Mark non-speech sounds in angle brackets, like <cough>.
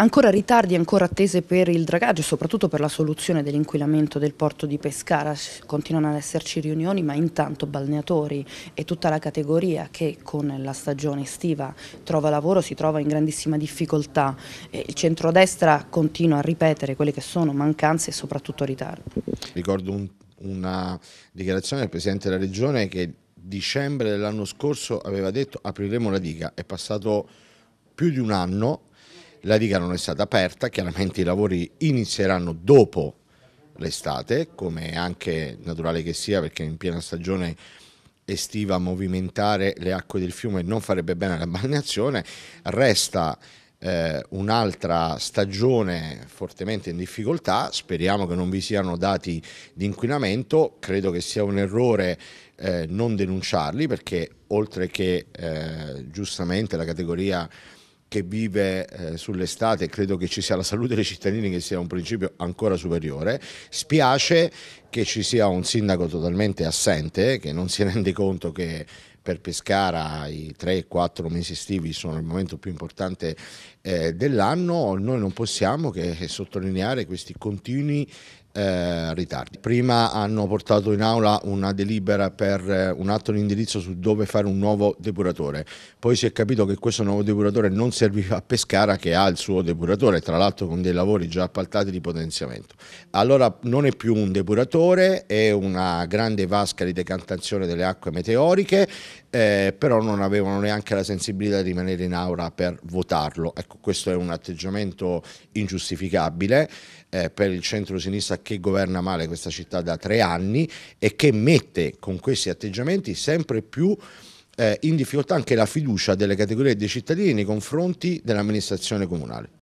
Ancora ritardi, ancora attese per il dragaggio, soprattutto per la soluzione dell'inquinamento del porto di Pescara. Continuano ad esserci riunioni, ma intanto balneatori e tutta la categoria che con la stagione estiva trova lavoro si trova in grandissima difficoltà. Il centrodestra continua a ripetere quelle che sono mancanze e soprattutto ritardi. Ricordo un, una dichiarazione del Presidente della Regione che dicembre dell'anno scorso aveva detto apriremo la diga, è passato più di un anno la diga non è stata aperta, chiaramente i lavori inizieranno dopo l'estate, come è anche naturale che sia perché in piena stagione estiva movimentare le acque del fiume non farebbe bene alla balneazione, resta eh, un'altra stagione fortemente in difficoltà, speriamo che non vi siano dati di inquinamento, credo che sia un errore eh, non denunciarli perché oltre che eh, giustamente la categoria che vive eh, sull'estate, credo che ci sia la salute dei cittadini che sia un principio ancora superiore. Spiace che ci sia un sindaco totalmente assente, che non si <laughs> rende conto che per Pescara i 3-4 mesi estivi sono il momento più importante eh, dell'anno, noi non possiamo che sottolineare questi continui eh, ritardi. Prima hanno portato in aula una delibera per eh, un atto di indirizzo su dove fare un nuovo depuratore, poi si è capito che questo nuovo depuratore non serviva a Pescara che ha il suo depuratore, tra l'altro con dei lavori già appaltati di potenziamento. Allora non è più un depuratore, è una grande vasca di decantazione delle acque meteoriche, eh, però non avevano neanche la sensibilità di rimanere in aula per votarlo. Ecco, questo è un atteggiamento ingiustificabile eh, per il centro-sinistra che governa male questa città da tre anni e che mette con questi atteggiamenti sempre più eh, in difficoltà anche la fiducia delle categorie dei cittadini nei confronti dell'amministrazione comunale.